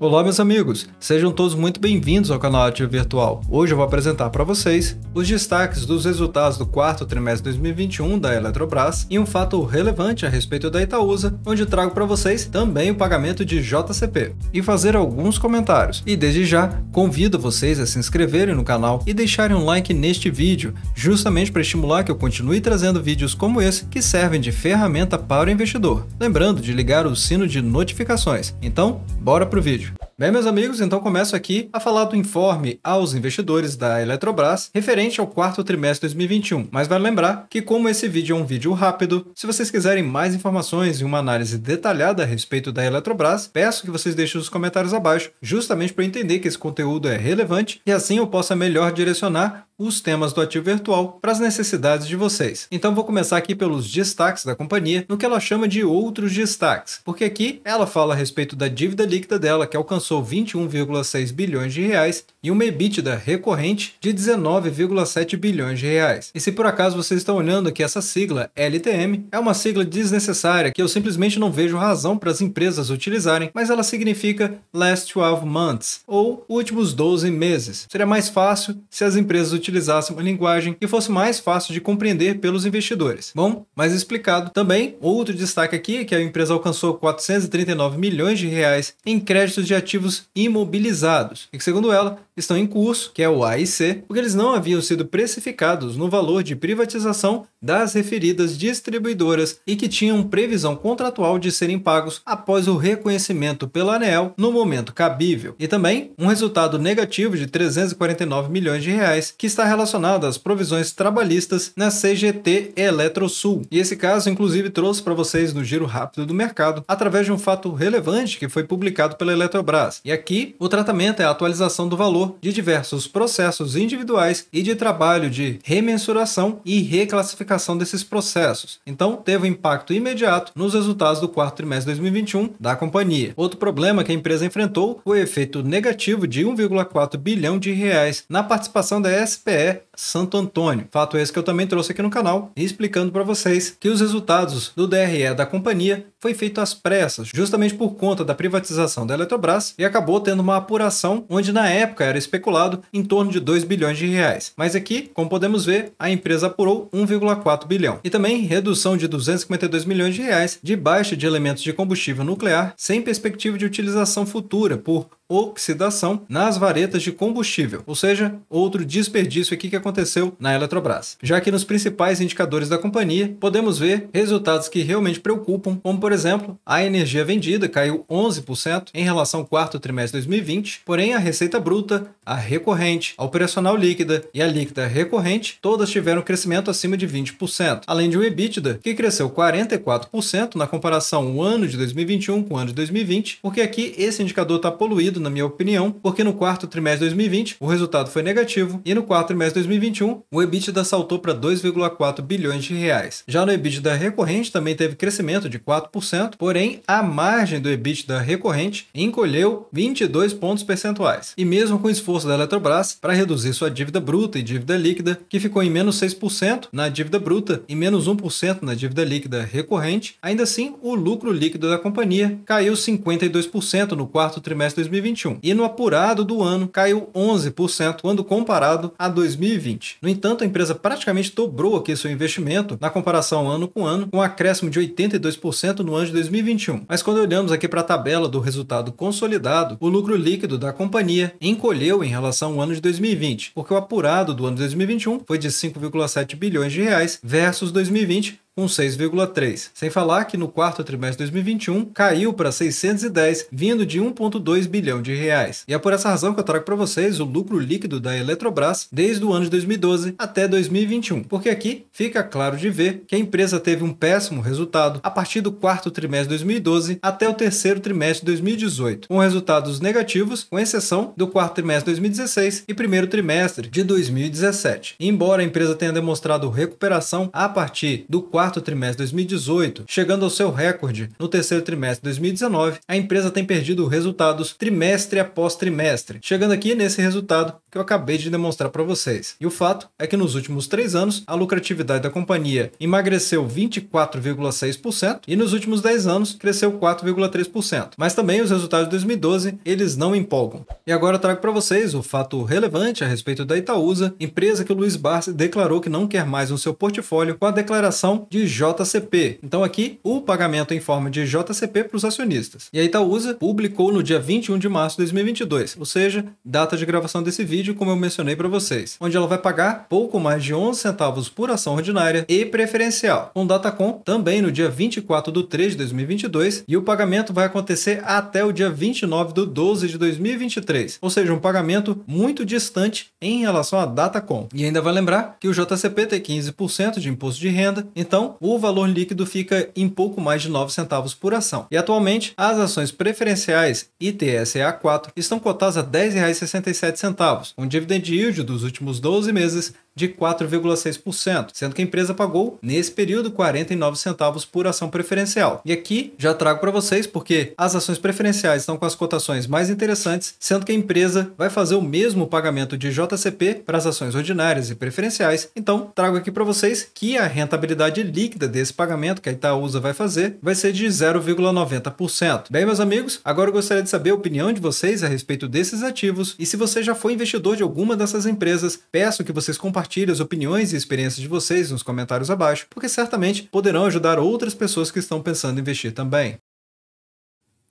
Olá, meus amigos! Sejam todos muito bem-vindos ao canal Ativo Virtual. Hoje eu vou apresentar para vocês os destaques dos resultados do quarto trimestre de 2021 da Eletrobras e um fato relevante a respeito da Itaúsa, onde trago para vocês também o pagamento de JCP e fazer alguns comentários. E desde já, convido vocês a se inscreverem no canal e deixarem um like neste vídeo, justamente para estimular que eu continue trazendo vídeos como esse que servem de ferramenta para o investidor. Lembrando de ligar o sino de notificações. Então, bora pro vídeo! Bem, meus amigos, então começo aqui a falar do informe aos investidores da Eletrobras referente ao quarto trimestre de 2021. Mas vale lembrar que, como esse vídeo é um vídeo rápido, se vocês quiserem mais informações e uma análise detalhada a respeito da Eletrobras, peço que vocês deixem os comentários abaixo, justamente para eu entender que esse conteúdo é relevante e assim eu possa melhor direcionar os temas do ativo virtual para as necessidades de vocês. Então vou começar aqui pelos destaques da companhia, no que ela chama de outros destaques, porque aqui ela fala a respeito da dívida líquida dela, que alcançou 21,6 bilhões de reais e uma EBITDA recorrente de 19,7 bilhões de reais. E se por acaso vocês estão olhando que essa sigla LTM é uma sigla desnecessária que eu simplesmente não vejo razão para as empresas utilizarem, mas ela significa last 12 months ou últimos 12 meses. Seria mais fácil se as empresas utilizasse uma linguagem que fosse mais fácil de compreender pelos investidores. Bom, mais explicado. Também, outro destaque aqui é que a empresa alcançou 439 milhões de reais em créditos de ativos imobilizados, e que, segundo ela, estão em curso, que é o AIC, porque eles não haviam sido precificados no valor de privatização das referidas distribuidoras e que tinham previsão contratual de serem pagos após o reconhecimento pela ANEEL no momento cabível. E também um resultado negativo de 349 milhões de reais que está relacionada às provisões trabalhistas na CGT Eletrosul. E esse caso, inclusive, trouxe para vocês no giro rápido do mercado através de um fato relevante que foi publicado pela Eletrobras. E aqui, o tratamento é a atualização do valor de diversos processos individuais e de trabalho de remensuração e reclassificação desses processos. Então, teve um impacto imediato nos resultados do quarto trimestre de 2021 da companhia. Outro problema que a empresa enfrentou foi o efeito negativo de 1,4 bilhão de reais na participação da SP SPE Santo Antônio. Fato esse que eu também trouxe aqui no canal, explicando para vocês que os resultados do DRE da companhia foi feito às pressas, justamente por conta da privatização da Eletrobras e acabou tendo uma apuração onde na época era especulado em torno de 2 bilhões de reais. Mas aqui, como podemos ver, a empresa apurou 1,4 bilhão. E também redução de 252 milhões de reais de baixa de elementos de combustível nuclear sem perspectiva de utilização futura por oxidação nas varetas de combustível, ou seja, outro desperdício aqui que aconteceu aconteceu na Eletrobras, já que nos principais indicadores da companhia podemos ver resultados que realmente preocupam, como por exemplo, a energia vendida caiu 11% em relação ao quarto trimestre de 2020, porém a receita bruta, a recorrente, a operacional líquida e a líquida recorrente todas tiveram crescimento acima de 20%, além de um EBITDA que cresceu 44% na comparação o ano de 2021 com o ano de 2020, porque aqui esse indicador está poluído, na minha opinião, porque no quarto trimestre de 2020 o resultado foi negativo e no quarto trimestre de 2020 2021, o EBITDA saltou para 2,4 bilhões de reais. Já no EBITDA recorrente também teve crescimento de 4%, porém a margem do EBITDA recorrente encolheu 22 pontos percentuais. E mesmo com o esforço da Eletrobras para reduzir sua dívida bruta e dívida líquida, que ficou em menos 6% na dívida bruta e menos 1% na dívida líquida recorrente, ainda assim o lucro líquido da companhia caiu 52% no quarto trimestre de 2021 e no apurado do ano caiu 11% quando comparado a 2020 2020. No entanto, a empresa praticamente dobrou aqui seu investimento na comparação ano com ano, com um acréscimo de 82% no ano de 2021. Mas quando olhamos aqui para a tabela do resultado consolidado, o lucro líquido da companhia encolheu em relação ao ano de 2020, porque o apurado do ano de 2021 foi de 5,7 bilhões de reais versus 2020 um 6,3. Sem falar que no quarto trimestre de 2021 caiu para 610, vindo de 1,2 bilhão de reais. E é por essa razão que eu trago para vocês o lucro líquido da Eletrobras desde o ano de 2012 até 2021, porque aqui fica claro de ver que a empresa teve um péssimo resultado a partir do quarto trimestre de 2012 até o terceiro trimestre de 2018, com resultados negativos, com exceção do quarto trimestre de 2016 e primeiro trimestre de 2017. E embora a empresa tenha demonstrado recuperação a partir do quarto quarto trimestre de 2018, chegando ao seu recorde no terceiro trimestre de 2019, a empresa tem perdido resultados trimestre após trimestre, chegando aqui nesse resultado que eu acabei de demonstrar para vocês. E o fato é que nos últimos três anos, a lucratividade da companhia emagreceu 24,6% e nos últimos dez anos cresceu 4,3%. Mas também os resultados de 2012, eles não empolgam. E agora trago para vocês o fato relevante a respeito da Itaúsa, empresa que o Luiz Barsi declarou que não quer mais no seu portfólio com a declaração de JCP. Então aqui o pagamento em forma de JCP para os acionistas. E a Itaúsa publicou no dia 21 de março de 2022, ou seja, data de gravação desse vídeo, como eu mencionei para vocês, onde ela vai pagar pouco mais de 11 centavos por ação ordinária e preferencial, com Datacom também no dia 24 de 3 de 2022 e o pagamento vai acontecer até o dia 29 de 12 de 2023, ou seja, um pagamento muito distante em relação à Datacom. E ainda vai lembrar que o JCP tem 15% de imposto de renda, então ação, o valor líquido fica em pouco mais de 9 centavos por ação. E atualmente, as ações preferenciais ITSA4 estão cotadas a R$ 10,67, com dividend yield dos últimos 12 meses de 4,6%, sendo que a empresa pagou, nesse período, 49 centavos por ação preferencial. E aqui já trago para vocês porque as ações preferenciais estão com as cotações mais interessantes, sendo que a empresa vai fazer o mesmo pagamento de JCP para as ações ordinárias e preferenciais. Então, trago aqui para vocês que a rentabilidade líquida desse pagamento que a Itaúsa vai fazer vai ser de 0,90%. Bem, meus amigos, agora eu gostaria de saber a opinião de vocês a respeito desses ativos e se você já foi investidor de alguma dessas empresas, peço que vocês compartilhem compartilhe as opiniões e experiências de vocês nos comentários abaixo, porque certamente poderão ajudar outras pessoas que estão pensando em investir também.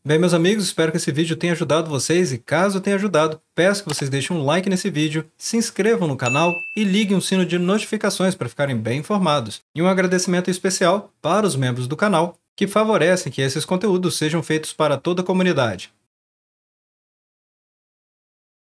Bem, meus amigos, espero que esse vídeo tenha ajudado vocês e caso tenha ajudado, peço que vocês deixem um like nesse vídeo, se inscrevam no canal e liguem o sino de notificações para ficarem bem informados. E um agradecimento especial para os membros do canal que favorecem que esses conteúdos sejam feitos para toda a comunidade.